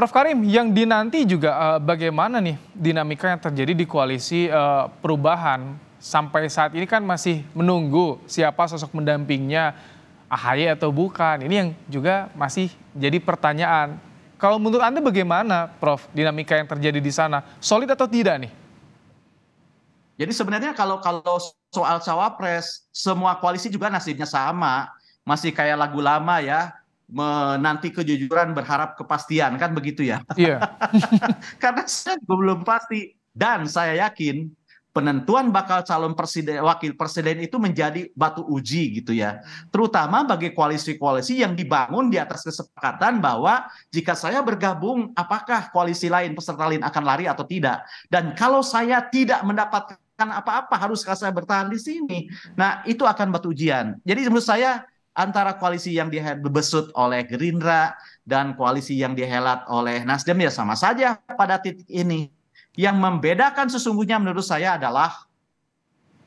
Prof Karim, yang dinanti juga uh, bagaimana nih dinamika yang terjadi di koalisi uh, perubahan sampai saat ini kan masih menunggu siapa sosok mendampingnya AHY atau bukan. Ini yang juga masih jadi pertanyaan. Kalau menurut Anda bagaimana Prof dinamika yang terjadi di sana? Solid atau tidak nih? Jadi sebenarnya kalau kalau soal cawapres semua koalisi juga nasibnya sama, masih kayak lagu lama ya menanti kejujuran berharap kepastian kan begitu ya. Yeah. Karena saya belum pasti dan saya yakin penentuan bakal calon presiden wakil presiden itu menjadi batu uji gitu ya. Terutama bagi koalisi-koalisi yang dibangun di atas kesepakatan bahwa jika saya bergabung apakah koalisi lain peserta lain akan lari atau tidak. Dan kalau saya tidak mendapatkan apa-apa haruskah saya bertahan di sini. Nah, itu akan batu ujian. Jadi menurut saya antara koalisi yang dibesut oleh Gerindra dan koalisi yang dihelat oleh Nasdem ya sama saja pada titik ini. Yang membedakan sesungguhnya menurut saya adalah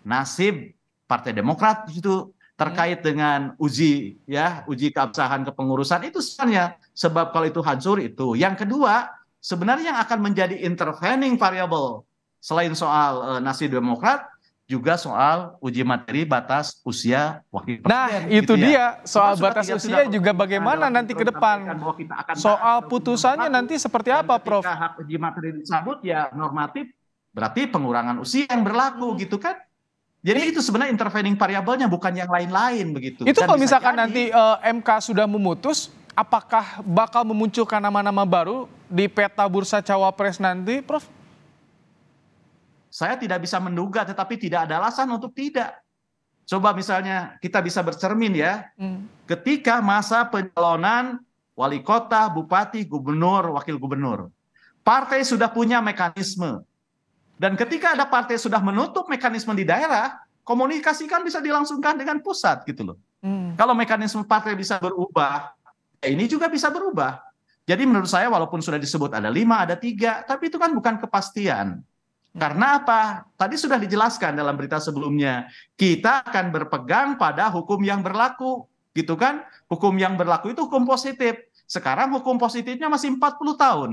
nasib Partai Demokrat itu terkait hmm. dengan uji ya uji keabsahan kepengurusan itu sebenarnya sebab kalau itu hancur itu. Yang kedua sebenarnya yang akan menjadi intervening variable selain soal uh, nasib Demokrat juga soal uji materi batas usia wakil nah, presiden. Nah, itu gitu ya. dia ya. soal Cuma batas usia juga bagaimana nanti ke depan. Soal putusannya nanti seperti apa, Prof? Hak uji materi disambut ya normatif berarti pengurangan usia yang berlaku hmm. gitu kan? Jadi itu sebenarnya intervening variabelnya bukan yang lain-lain begitu. Itu Dan kalau misalkan jadi, nanti uh, eh, MK sudah memutus, apakah bakal memunculkan nama-nama baru di peta bursa cawapres nanti, Prof? Saya tidak bisa menduga, tetapi tidak ada alasan untuk tidak. Coba misalnya kita bisa bercermin ya, hmm. ketika masa pencalonan wali kota, bupati, gubernur, wakil gubernur, partai sudah punya mekanisme. Dan ketika ada partai sudah menutup mekanisme di daerah, komunikasikan bisa dilangsungkan dengan pusat gitu loh. Hmm. Kalau mekanisme partai bisa berubah, ya ini juga bisa berubah. Jadi menurut saya walaupun sudah disebut ada lima, ada tiga, tapi itu kan bukan kepastian. Karena apa? Tadi sudah dijelaskan dalam berita sebelumnya, kita akan berpegang pada hukum yang berlaku, gitu kan? Hukum yang berlaku itu hukum positif. Sekarang hukum positifnya masih 40 tahun.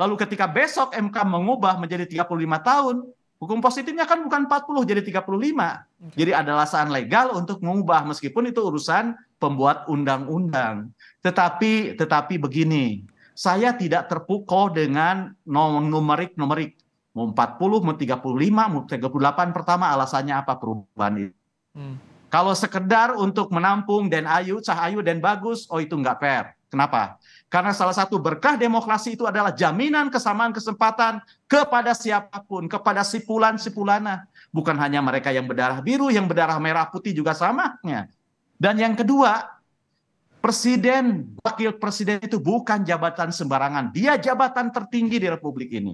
Lalu ketika besok MK mengubah menjadi 35 tahun, hukum positifnya kan bukan 40 jadi 35. lima. Jadi ada alasan legal untuk mengubah meskipun itu urusan pembuat undang-undang. Tetapi tetapi begini, saya tidak terpukau dengan numerik-numerik mau 40, mau 35, mau 38 pertama alasannya apa perubahan itu. Hmm. Kalau sekedar untuk menampung dan ayu, ayu dan bagus, oh itu nggak fair. Kenapa? Karena salah satu berkah demokrasi itu adalah jaminan kesamaan kesempatan kepada siapapun, kepada sipulan sipulana. Bukan hanya mereka yang berdarah biru, yang berdarah merah putih juga samanya. Dan yang kedua, presiden, wakil presiden itu bukan jabatan sembarangan. Dia jabatan tertinggi di republik ini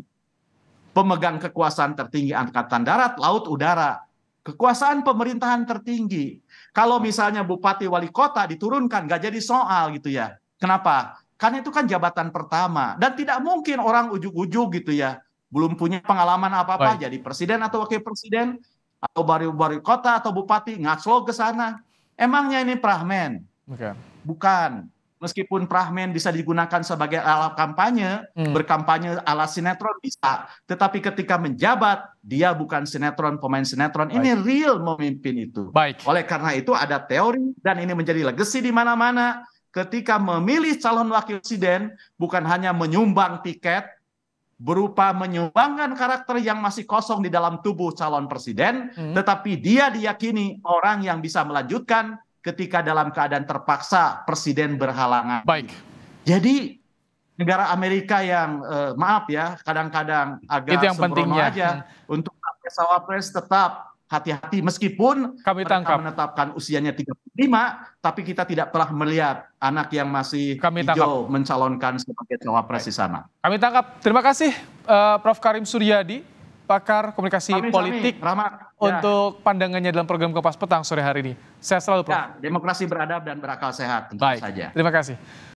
pemegang kekuasaan tertinggi angkatan darat, laut, udara, kekuasaan pemerintahan tertinggi. Kalau misalnya bupati wali kota diturunkan, nggak jadi soal gitu ya. Kenapa? Karena itu kan jabatan pertama dan tidak mungkin orang ujuk-ujuk gitu ya, belum punya pengalaman apa-apa jadi presiden atau wakil presiden atau baru baru kota atau bupati ngaco ke sana. Emangnya ini prahmen? Okay. Bukan meskipun prahmen bisa digunakan sebagai alat kampanye, hmm. berkampanye ala sinetron bisa, tetapi ketika menjabat dia bukan sinetron pemain sinetron, Baik. ini real memimpin itu. Baik. Oleh karena itu ada teori dan ini menjadi legacy di mana-mana. Ketika memilih calon wakil presiden bukan hanya menyumbang tiket berupa menyumbangkan karakter yang masih kosong di dalam tubuh calon presiden, hmm. tetapi dia diyakini orang yang bisa melanjutkan ketika dalam keadaan terpaksa presiden berhalangan. Baik. Jadi negara Amerika yang eh, maaf ya kadang-kadang agak itu yang pentingnya aja hmm. untuk cawapres tetap hati-hati meskipun kami tangkap menetapkan usianya 35 tapi kita tidak pernah melihat anak yang masih kami hijau tangkap. mencalonkan sebagai cawapres di sana. Kami tangkap. Terima kasih uh, Prof Karim Suryadi pakar komunikasi politik Sami, ya. untuk ya. pandangannya dalam program Kopas Petang sore hari ini. Saya selalu Prof. Ya, demokrasi beradab dan berakal sehat Baik. saja. Terima kasih.